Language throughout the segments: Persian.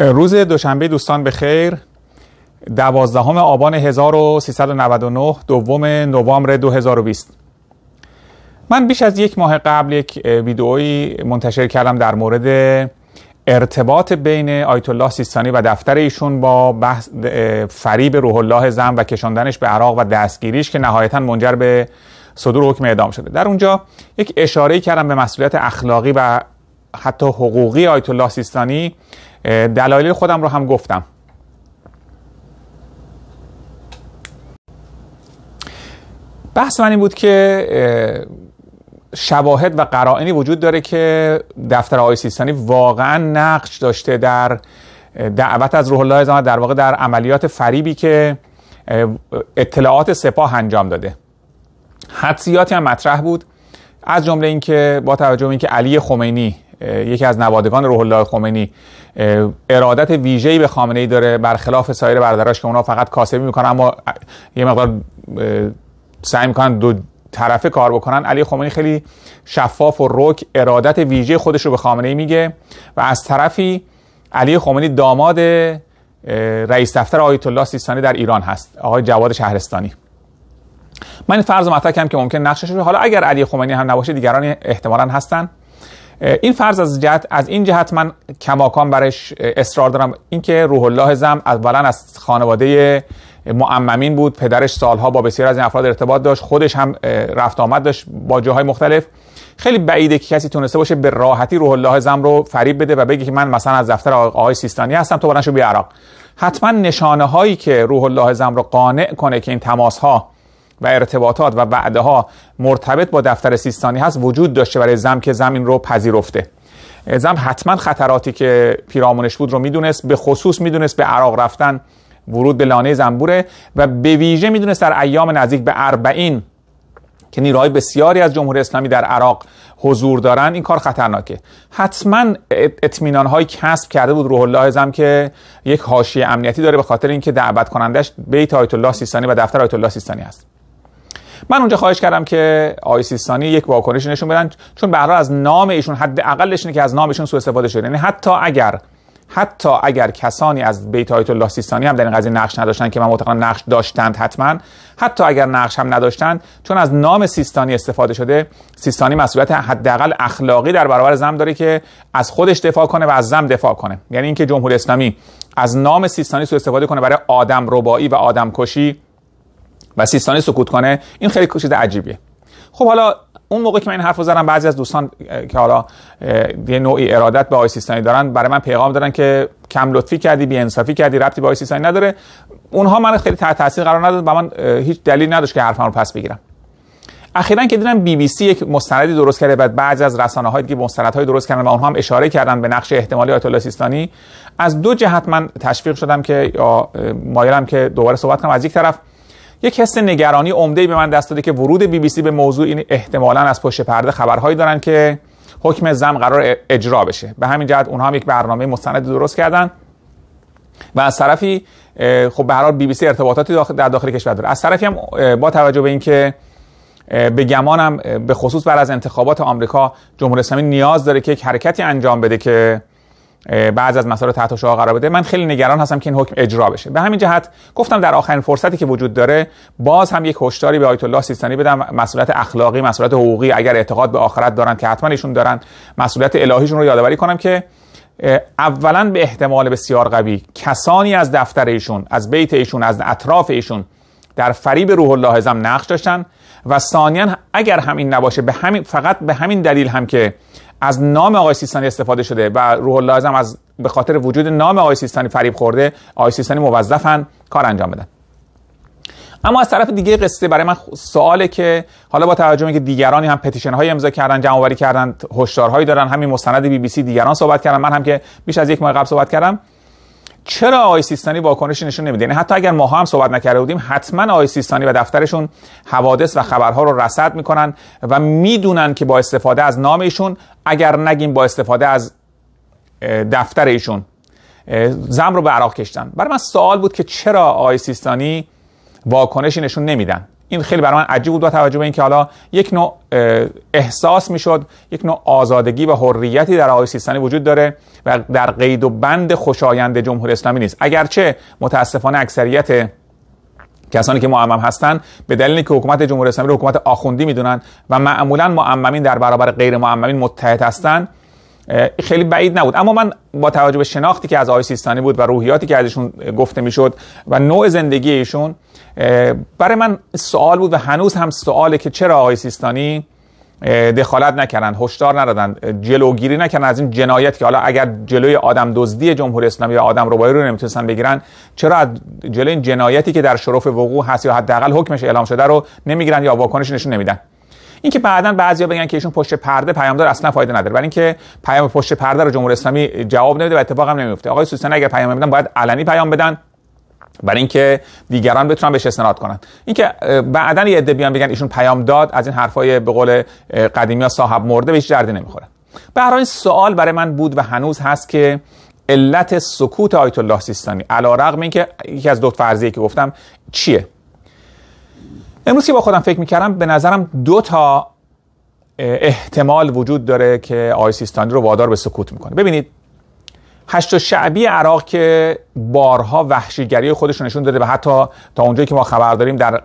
روز دوشنبه دوستان به خیر دوازدهم آبان 1399 دوم نوامبر 2020 من بیش از یک ماه قبل یک ویدئویی منتشر کردم در مورد ارتباط بین آیت الله سیستانی و دفتر ایشون با بحث فریب روح الله زم و کشاندنش به عراق و دستگیریش که نهایتا منجر به صدور حکم اعدام شده در اونجا یک اشاره کردم به مسئولیت اخلاقی و حتی حقوقی آیت الله سیستانی دلایل خودم رو هم گفتم بحث من این بود که شواهد و قرائنی وجود داره که دفتر آی سیستانی واقعا نقش داشته در دعوت از روح الله در واقع در عملیات فریبی که اطلاعات سپاه انجام داده حدسیاتی هم مطرح بود از جمله اینکه با توجه به اینکه علی خمینی یکی از نوادگان روح الله خمینی ارادت ویژه‌ای به خامنه ای داره برخلاف سایر برادراش که اونا فقط کاسبی میکنن اما یه مقدار سعی میکنن دو طرفه کار بکنن علی خمینی خیلی شفاف و رک ارادت ویژه خودش رو به خامنه ای میگه و از طرفی علی خمینی داماد رئیس دفتر آیت الله سیستانی در ایران هست آقای جواد شهرستانی من فرض مطرح که ممکن نقشش رو حالا اگر علی خمینی هم نباشه دیگران احتمالا هستن این فرض از جهت از این جهت من کماکان برش اصرار دارم اینکه روح الله زم اولا از خانواده معممین بود پدرش سالها با بسیار از این افراد ارتباط داشت خودش هم رفت آمد داشت با جاهای مختلف خیلی بعیده که کسی تونسته باشه به راحتی روح الله زم رو فریب بده و بگه که من مثلا از دفتر آقای سیستانی هستم تو برنشو بیا عراق حتما نشانه هایی که روح الله زم رو قانع کنه که این تماس ها و ارتباطات و وعده ها مرتبط با دفتر سیستانی هست وجود داشته برای زم که زمین رو پذیرفته زم حتما خطراتی که پیرامونش بود رو میدونست به خصوص میدونست به عراق رفتن ورود به لانه زنبوره و به ویژه میدونست در ایام نزدیک به اربعین که نیروهای بسیاری از جمهوری اسلامی در عراق حضور دارن این کار خطرناکه حتما اطمینان های کسب کرده بود روح الله زم که یک حاشیه امنیتی داره به خاطر اینکه دعوت کنندش بیت آیت الله سیستانی و دفتر آیت الله سیستانی است من اونجا خواهش کردم که آی سیستانی یک واکنش نشون بدن چون به از نام ایشون حد که از نامشون سوء استفاده شده یعنی حتی اگر حتی اگر کسانی از بیت آیت الله سیستانی هم در این قضیه نقش نداشتن که من معتقدم نقش داشتند حتما حتی اگر نقش هم نداشتن چون از نام سیستانی استفاده شده سیستانی مسئولیت حداقل اخلاقی در برابر زم داره که از خودش دفاع کنه و از زم دفاع کنه یعنی اینکه جمهوری اسلامی از نام سیستانی سوء استفاده کنه برای آدم ربایی و آدم کشی و سیستانی سکوت کنه این خیلی چیز عجیبیه خب حالا اون موقع که من این حرف زدم بعضی از دوستان که حالا یه نوعی ارادت به آی سیستانی دارن برای من پیغام دارن که کم لطفی کردی بی انصافی کردی ربطی به آی سیستانی نداره اونها من خیلی تحت تاثیر قرار ندادن و من هیچ دلیل نداشت که حرفم رو پس بگیرم اخیرا که دیدم بی بی سی یک مستندی درست کرده بعد بعضی از رسانه های دیگه مستندهای درست کردن و اونها هم اشاره کردن به نقش احتمالی آیت الله سیستانی از دو جهت من تشویق شدم که یا مایلم که دوباره صحبت کنم از یک طرف یک حس نگرانی عمده‌ای به من دست داده که ورود بی بی سی به موضوع این احتمالاً از پشت پرده خبرهایی دارن که حکم زم قرار اجرا بشه به همین جهت اونها هم یک برنامه مستند درست کردن و از طرفی خب به هر بی بی سی ارتباطاتی در داخل کشور داره از طرفی هم با توجه به اینکه به گمانم به خصوص بعد از انتخابات آمریکا جمهوری اسلامی نیاز داره که یک حرکتی انجام بده که بعض از مسائل تحت قرار بده من خیلی نگران هستم که این حکم اجرا بشه به همین جهت گفتم در آخرین فرصتی که وجود داره باز هم یک هشداری به آیت الله سیستانی بدم مسئولیت اخلاقی مسئولیت حقوقی اگر اعتقاد به آخرت دارن که حتما ایشون دارن مسئولیت الهیشون رو یادآوری کنم که اولا به احتمال بسیار قوی کسانی از دفتر ایشون از بیت ایشون از اطراف ایشون در فریب روح الله نقش داشتن و ثانیا اگر همین نباشه به همین فقط به همین دلیل هم که از نام آقای سیستانی استفاده شده و روح الله از به خاطر وجود نام آقای سیستانی فریب خورده آقای سیستانی موظفن کار انجام بدن اما از طرف دیگه قصه برای من سواله که حالا با توجه که دیگرانی هم پتیشن های امضا کردن جمع آوری کردن هشدارهایی دارن همین مستند بی بی سی دیگران صحبت کردن من هم که بیش از یک ماه قبل صحبت کردم چرا آقای سیستانی واکنشی نشون نمیده یعنی حتی اگر ما هم صحبت نکرده بودیم حتما آقای سیستانی و دفترشون حوادث و خبرها رو رصد میکنن و میدونن که با استفاده از نام ایشون اگر نگیم با استفاده از دفتر ایشون زم رو به عراق کشتن برای من سوال بود که چرا آقای سیستانی واکنشی نشون نمیدن این خیلی برای من عجیب بود با توجه به اینکه حالا یک نوع احساس میشد یک نوع آزادگی و حریتی در آقای سیستانی وجود داره و در قید و بند خوشایند جمهوری اسلامی نیست اگرچه متاسفانه اکثریت کسانی که معمم هستند به دلیل اینکه حکومت جمهوری اسلامی رو حکومت آخوندی میدونن و معمولا معممین در برابر غیر معممین متحد هستند خیلی بعید نبود اما من با توجه به شناختی که از آقای سیستانی بود و روحیاتی که ازشون گفته میشد و نوع زندگی ایشون برای من سوال بود و هنوز هم سواله که چرا آقای سیستانی دخالت نکردن هشدار ندادن جلوگیری نکردن از این جنایت که حالا اگر جلوی آدم دزدی جمهوری اسلامی یا آدم ربایی رو نمیتونستن بگیرن چرا از جلوی این جنایتی که در شرف وقوع هست یا حداقل حکمش اعلام شده رو نمیگیرن یا واکنش نشون نمیدن اینکه بعدا بعضیا بگن که ایشون پشت پرده پیامدار اصلا فایده نداره برای اینکه پیام پشت پرده رو جمهوری اسلامی جواب نمیده و اتفاق هم نمیفته آقای سوسن اگر پیام بدن باید علنی پیام بدن برای اینکه دیگران بتونن بهش استناد کنن اینکه بعدا یه عده بیان بگن ایشون پیام داد از این حرفای به قول قدیمی ها صاحب مرده بهش دردی نمیخوره به هر سوال برای من بود و هنوز هست که علت سکوت آیت الله سیستانی علی رغم اینکه یکی از دو فرضیه که گفتم چیه امروز که با خودم فکر میکردم به نظرم دو تا احتمال وجود داره که آیسیستانی سیستانی رو وادار به سکوت میکنه ببینید هشت شعبی عراق که بارها وحشیگری خودش نشون داده و حتی تا اونجایی که ما خبر داریم در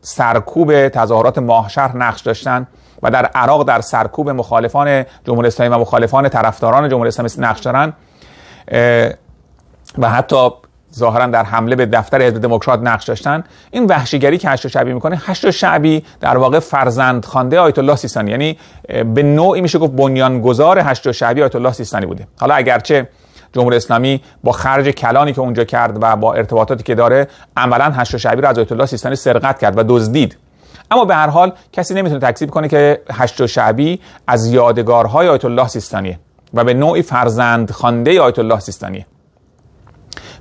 سرکوب تظاهرات ماهشهر نقش داشتن و در عراق در سرکوب مخالفان جمهوری اسلامی و مخالفان طرفداران جمهوری اسلامی نقش دارن و حتی ظاهرا در حمله به دفتر حزب دموکرات نقش داشتن این وحشیگری که هشت شعبی میکنه هشت شعبی در واقع فرزند خوانده آیت الله سیستانی یعنی به نوعی میشه گفت بنیانگذار هشت شعبی آیت الله سیستانی بوده حالا اگرچه جمهوری اسلامی با خرج کلانی که اونجا کرد و با ارتباطاتی که داره عملا هشت شعبی رو از آیت الله سیستانی سرقت کرد و دزدید اما به هر حال کسی نمیتونه تکذیب کنه که هشت شعبی از یادگارهای آیت الله و به نوعی فرزند خوانده آیت الله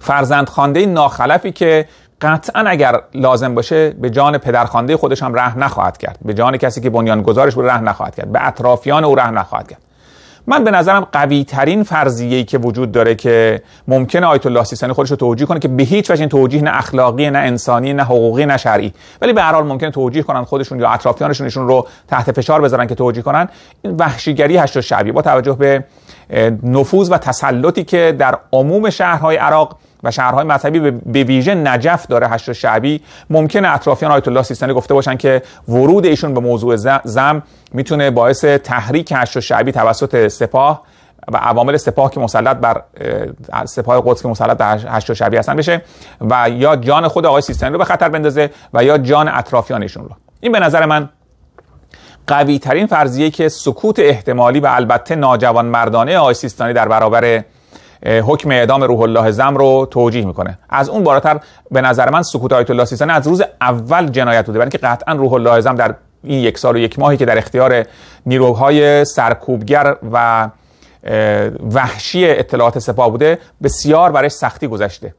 فرزند خانده ناخلفی که قطعا اگر لازم باشه به جان پدرخوانده خودش هم ره نخواهد کرد به جان کسی که بنیانگذارش بود ره نخواهد کرد به اطرافیان او ره نخواهد کرد من به نظرم قوی ترین فرضیه که وجود داره که ممکن آیت الله سیستانی خودش رو توجیه کنه که به هیچ وجه این توجیه نه اخلاقی نه انسانی نه حقوقی نه شرعی ولی به هر حال ممکنه توجیه کنن خودشون یا اطرافیانشون رو تحت فشار بذارن که توجیه کنن این وحشیگری هشت شبیه با توجه به نفوذ و تسلطی که در عموم شهرهای عراق و شهرهای مذهبی به ویژه نجف داره هشت شعبی ممکن اطرافیان آیت الله سیستانی گفته باشن که ورود ایشون به موضوع زم میتونه باعث تحریک هشت شعبی توسط سپاه و عوامل سپاه که مسلط بر سپاه قدس که مسلط در هشت شعبی هستن بشه و یا جان خود آقای سیستانی رو به خطر بندازه و یا جان اطرافیانشون رو این به نظر من قوی ترین فرضیه که سکوت احتمالی و البته ناجوان مردانه آیسیستانی در برابر حکم اعدام روح الله زم رو توجیه میکنه از اون بالاتر به نظر من سکوت آیت الله سیستانی از روز اول جنایت بوده برای اینکه قطعا روح الله زم در این یک سال و یک ماهی که در اختیار نیروهای سرکوبگر و وحشی اطلاعات سپاه بوده بسیار برای سختی گذشته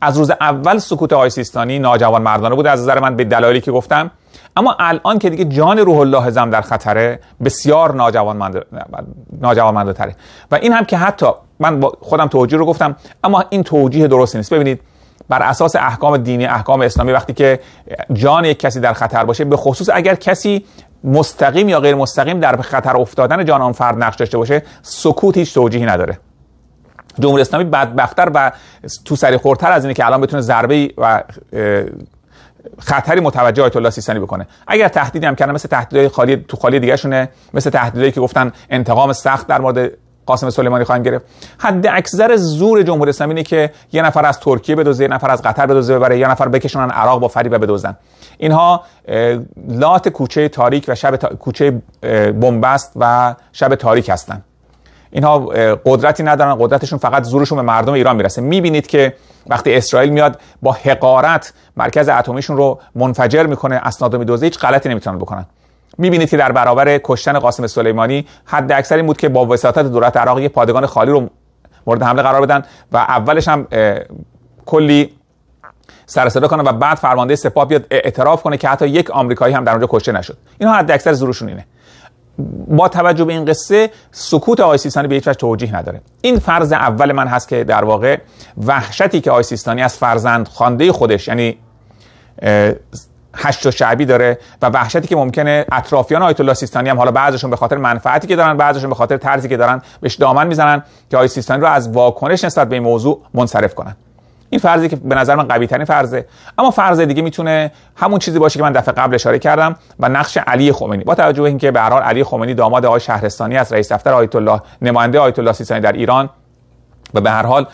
از روز اول سکوت آقای سیستانی ناجوان مردانه بود از نظر من به دلایلی که گفتم اما الان که دیگه جان روح الله زم در خطره بسیار مند... تره و این هم که حتی من خودم توجیه رو گفتم اما این توجیه درست نیست ببینید بر اساس احکام دینی احکام اسلامی وقتی که جان یک کسی در خطر باشه به خصوص اگر کسی مستقیم یا غیر مستقیم در خطر افتادن جان آن فرد نقش داشته باشه سکوت هیچ توجیهی نداره جمهوری اسلامی بدبختتر و تو سری خورتر از اینه که الان بتونه ضربه و خطری متوجه آیت الله سیستانی بکنه اگر تهدیدی هم کردن مثل تهدیدهای خالی تو خالی دیگه شونه مثل تهدیدهایی که گفتن انتقام سخت در مورد قاسم سلیمانی خواهیم گرفت حد اکثر زور جمهوری اسلامی اینه که یه نفر از ترکیه بدوزه یه نفر از قطر بدوزه ببره یه نفر بکشونن عراق با فریبه بدوزن اینها لات کوچه تاریک و شب تا... کوچه بنبست و شب تاریک هستند اینها قدرتی ندارن قدرتشون فقط زورشون به مردم ایران میرسه میبینید که وقتی اسرائیل میاد با حقارت مرکز اتمیشون رو منفجر میکنه اسناد میدوزه هیچ غلطی نمیتونن بکنن میبینید که در برابر کشتن قاسم سلیمانی حد اکثر این بود که با وساطت دولت عراق یه پادگان خالی رو مورد حمله قرار بدن و اولش هم کلی سر صدا کنه و بعد فرمانده سپاه بیاد اعتراف کنه که حتی یک آمریکایی هم در اونجا کشته نشد اینها حد اکثر زورشون اینه با توجه به این قصه سکوت آیسیستانی سیستانی به هیچ وجه توجیه نداره این فرض اول من هست که در واقع وحشتی که آیسیستانی سیستانی از فرزند خوانده خودش یعنی هشت و شعبی داره و وحشتی که ممکنه اطرافیان آیت الله سیستانی هم حالا بعضشون به خاطر منفعتی که دارن بعضشون به خاطر طرزی که دارن بهش دامن میزنن که آیت سیستانی رو از واکنش نسبت به این موضوع منصرف کنن این فرضی که به نظر من قوی ترین فرضه اما فرض دیگه میتونه همون چیزی باشه که من دفعه قبل اشاره کردم و نقش علی خمینی با توجه به اینکه به هر حال علی خمینی داماد آقای شهرستانی از رئیس دفتر آیت الله نماینده آیت الله سیستانی در ایران و به هر حال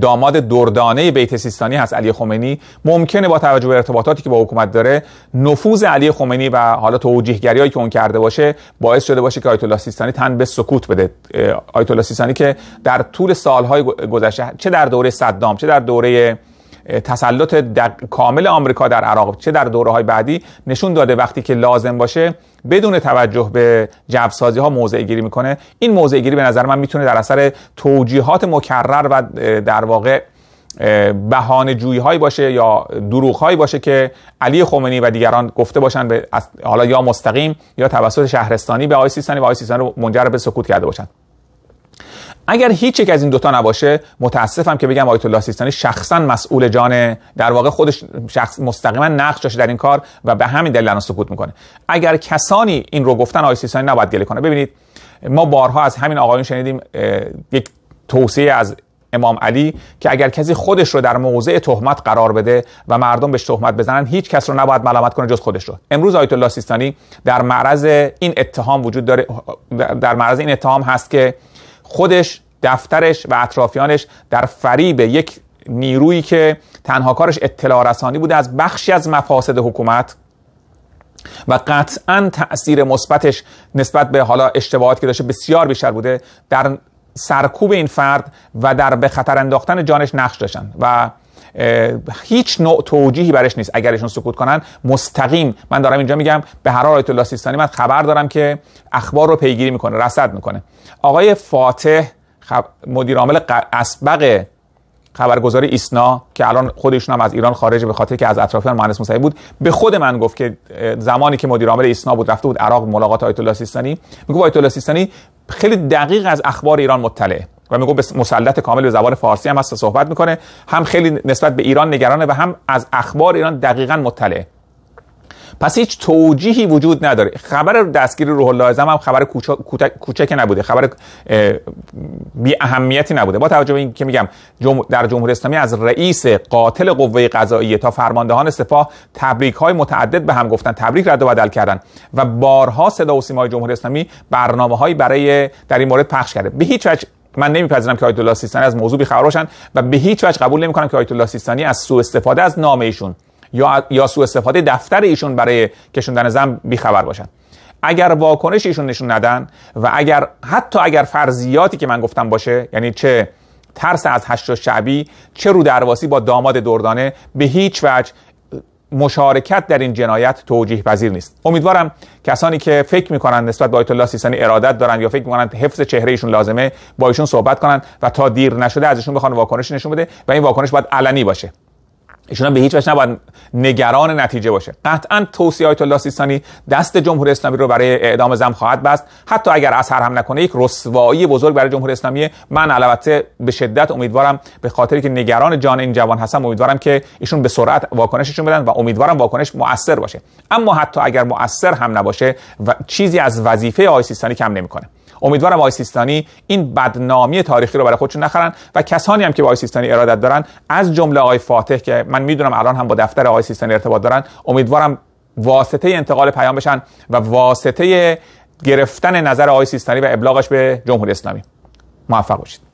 داماد دردانه بیت سیستانی هست علی خمینی ممکنه با توجه به ارتباطاتی که با حکومت داره نفوذ علی خمینی و حالا توجیهگری که اون کرده باشه باعث شده باشه که آیت الله سیستانی تن به سکوت بده آیت الله سیستانی که در طول سالهای گذشته چه در دوره صدام چه در دوره تسلط کامل آمریکا در عراق چه در دوره های بعدی نشون داده وقتی که لازم باشه بدون توجه به جوسازی ها موضع گیری میکنه این موضع گیری به نظر من میتونه در اثر توجیهات مکرر و در واقع بهانه جویی باشه یا دروغ باشه که علی خمینی و دیگران گفته باشن به حالا یا مستقیم یا توسط شهرستانی به آی سیستانی و آی رو منجر به سکوت کرده باشن اگر هیچ یک از این دوتا نباشه متاسفم که بگم آیت الله سیستانی شخصا مسئول جان در واقع خودش شخص مستقیما نقش در این کار و به همین دلیل الان سکوت میکنه اگر کسانی این رو گفتن آیت سیستانی نباید گله کنه ببینید ما بارها از همین آقایون شنیدیم یک توصیه از امام علی که اگر کسی خودش رو در موضع تهمت قرار بده و مردم بهش تهمت بزنن هیچ کس رو نباید ملامت کنه جز خودش رو امروز آیت الله سیستانی در معرض این اتهام وجود داره در معرض این اتهام هست که خودش دفترش و اطرافیانش در فریب یک نیرویی که تنها کارش اطلاع رسانی بوده از بخشی از مفاسد حکومت و قطعا تاثیر مثبتش نسبت به حالا اشتباهات که داشته بسیار بیشتر بوده در سرکوب این فرد و در به خطر انداختن جانش نقش داشتن و هیچ نوع توجیهی برش نیست ایشون سکوت کنن مستقیم من دارم اینجا میگم به هر آیت الله سیستانی من خبر دارم که اخبار رو پیگیری میکنه رصد میکنه آقای فاتح خب... مدیر عامل اسبق ایسنا که الان خودشون هم از ایران خارج به خاطر که از اطرافیان مهندس موسوی بود به خود من گفت که زمانی که مدیر عامل ایسنا بود رفته بود عراق ملاقات آیت الله سیستانی میگه آیت الله سیستانی خیلی دقیق از اخبار ایران مطلعه و میگو مسلط کامل به زبان فارسی هم هست صحبت میکنه هم خیلی نسبت به ایران نگرانه و هم از اخبار ایران دقیقا مطلعه پس هیچ توجیهی وجود نداره خبر دستگیری روح الله هم خبر کوچک نبوده خبر بی اهمیتی نبوده با توجه به این که میگم در جمهوری اسلامی از رئیس قاتل قوه قضاییه تا فرماندهان سپاه تبریک های متعدد به هم گفتن تبریک رد و بدل کردن و بارها صدا و جمهوری اسلامی برنامه برای در این مورد پخش کرده به هیچ من نمیپذیرم که آیت الله سیستانی از موضوع بیخبر باشن و به هیچ وجه قبول نمیکنم که آیت الله سیستانی از سوء استفاده از نام ایشون یا یا سوء استفاده دفتر ایشون برای کشوندن زن بیخبر باشن اگر واکنش ایشون نشون ندن و اگر حتی اگر فرضیاتی که من گفتم باشه یعنی چه ترس از هشت شعبی چه رو درواسی با داماد دردانه به هیچ وجه مشارکت در این جنایت توجیه پذیر نیست امیدوارم کسانی که فکر میکنن نسبت به آیت الله سیستانی ارادت دارن یا فکر میکنن حفظ چهره ایشون لازمه با ایشون صحبت کنن و تا دیر نشده ازشون بخوان واکنش نشون بده و این واکنش باید علنی باشه ایشون به هیچ وجه نباید نگران نتیجه باشه قطعا توصیه آیت الله سیستانی دست جمهوری اسلامی رو برای اعدام زم خواهد بست حتی اگر اثر هم نکنه یک رسوایی بزرگ برای جمهوری اسلامی من البته به شدت امیدوارم به خاطری که نگران جان این جوان هستم امیدوارم که ایشون به سرعت واکنششون بدن و امیدوارم واکنش مؤثر باشه اما حتی اگر مؤثر هم نباشه و چیزی از وظیفه آیت کم نمیکنه امیدوارم آیسیستانی این بدنامی تاریخی رو برای خودشون نخرن و کسانی هم که با سیستانی ارادت دارن از جمله آقای فاتح که من میدونم الان هم با دفتر آقای ارتباط دارن امیدوارم واسطه انتقال پیام بشن و واسطه گرفتن نظر آقای سیستانی و ابلاغش به جمهوری اسلامی موفق باشید